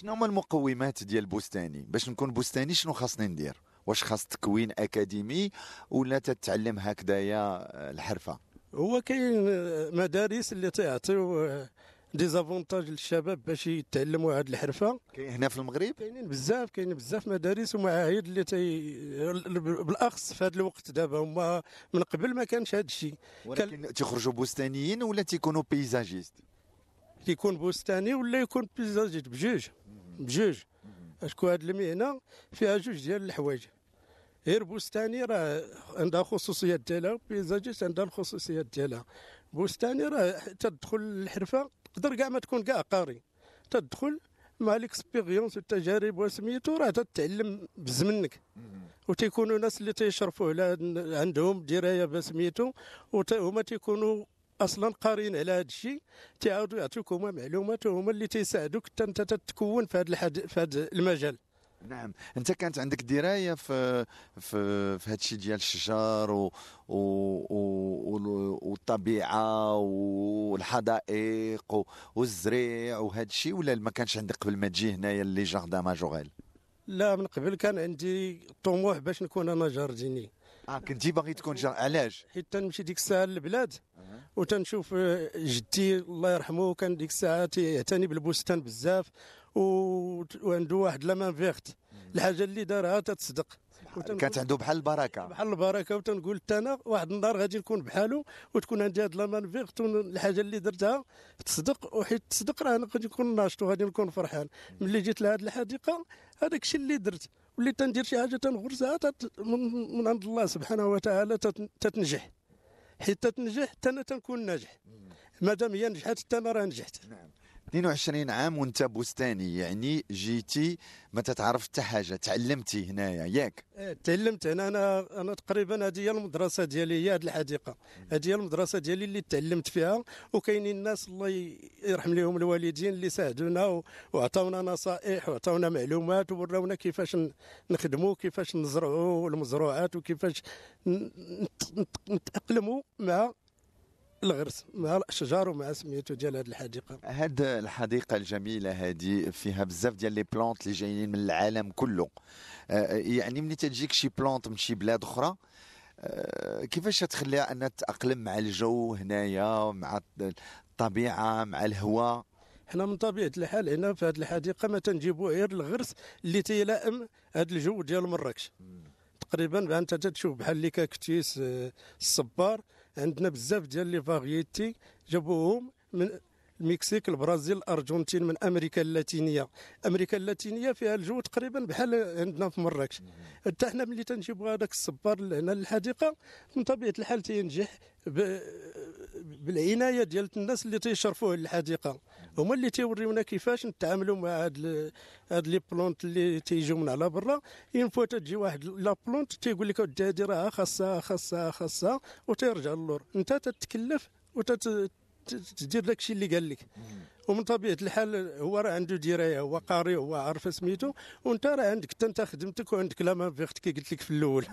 شنو هما المقومات ديال البستاني باش نكون بستاني شنو خاصني ندير واش خاص تكوين اكاديمي ولا تتعلم هكذايا آه، الحرفه هو كاين مدارس اللي تيعطيو آه، دي زافونتاج للشباب باش يتعلموا هاد الحرفه كاين هنا في المغرب كاينين بزاف كاينين بزاف مدارس ومعاهد اللي تي بالاخص في هذا الوقت دابا هما من قبل ما كانش هذا الشيء ولكن كال... تيخرجوا بستانيين ولا تيكونوا بيزاجيست يكون بوستاني ولا يكون بيزاجيت بجوج بجوج اشكو هاد المهنه فيها جوج ديال الحوايج غير بوستاني راه عندها خصوصيات ديالها بيزاجيت عندها الخصوصيات ديالها بوستاني راه تدخل الحرفه تقدر كاع ما تكون كاع قاري تدخل مع ليكسبيريونس والتجارب وسميتو راه تتعلم بزمنك وتيكونوا ناس اللي تيشرفوا على عندهم درايه بسميتو وهما تيكونوا اصلا قارين على هذا الشيء تيعاودوا يعطيوك هما معلومات وهما اللي تيساعدوك حتى انت تتكون في هذا في هذا المجال نعم انت كانت عندك درايه في في في هذا الشيء ديال الشجر و, و, و, والطبيعه والحدائق و, والزريع وهذا الشيء ولا ما كانش عندك قبل ما تجي هنايا لي جاردان ماجوغيل لا من قبل كان عندي طموح باش نكون انا جارديني اه كنتي باغي تكون جار علاش حيت تنمشي ديك الساعه للبلاد وتنشوف جدي الله يرحمه كان ديك الساعه تيعتني بالبستان بزاف وعنده واحد لا مان فيغت الحاجه اللي دارها تتصدق كانت عنده بحال البركه بحال البركه وتنقول حتى انا واحد النهار غادي نكون بحاله وتكون عندي هاد مانفيغت الحاجه اللي درتها تصدق وحيت تصدق راه انا غادي نكون ناشط وغادي نكون فرحان ملي جيت لهاد الحديقه هذاك الشيء اللي درت وليت تندير شي حاجه تنغرسها من, من عند الله سبحانه وتعالى تتنجح حيت تتنجح حتى انا تنكون ناجح مادام هي نجحت حتى انا راه نجحت نعم 22 عام وانت بستاني يعني جيتي ما تتعرف حتى حاجه تعلمتي هنايا ياك إيه، تعلمت هنا انا انا تقريبا هذه هي المدرسه ديالي هي هذه الحديقه هذه هي المدرسه ديالي اللي تعلمت فيها وكاينين الناس الله يرحم لهم الوالدين اللي ساعدونا وعطاونا نصائح وعطاونا معلومات وراونا كيفاش نخدموا كيفاش نزرعوا المزروعات وكيفاش نتاقلموا مع الغرس مع الاشجار ومع سميتو ديال هذه الحديقه هاد الحديقه الجميله هذه فيها بزاف ديال لي بلونت اللي جايين من العالم كله آه، آه، يعني ملي تجيك شي بلونت من شي بلاد اخرى آه، كيفاش تخليها انها تتاقلم مع الجو هنايا مع الطبيعه مع الهواء حنا من طبيعه الحال هنا في هذه الحديقه ما تنجيبو غير الغرس اللي تيلائم هذا الجو ديال مراكش تقريبا انت تشوف بحال اللي كاكتيس الصبار عندنا بزاف ديال لي فاريتي جابوهم من المكسيك البرازيل الارجنتين من امريكا اللاتينيه امريكا اللاتينيه فيها الجو تقريبا بحال عندنا في مراكش حتى حنا ملي تنجيبوا هذاك الصبار لهنا للحديقه من طبيعه الحال تينجح بالعنايه ديال الناس اللي تيشرفوه للحديقه هما اللي تيوريونا كيفاش نتعاملوا مع هاد هاد لي بلونت اللي تيجيو من على برا اين فوا تجي واحد لا بلونت تيقول لك اودي هادي راه خاصها خاصها خاصها وتيرجع للور انت تتكلف وتت تدير داكشي اللي قال لك ومن طبيعه الحال هو راه عنده درايه هو قاري هو عارف سميتو وانت راه عندك انت خدمتك وعندك لا مافيغت كي قلت لك في الاول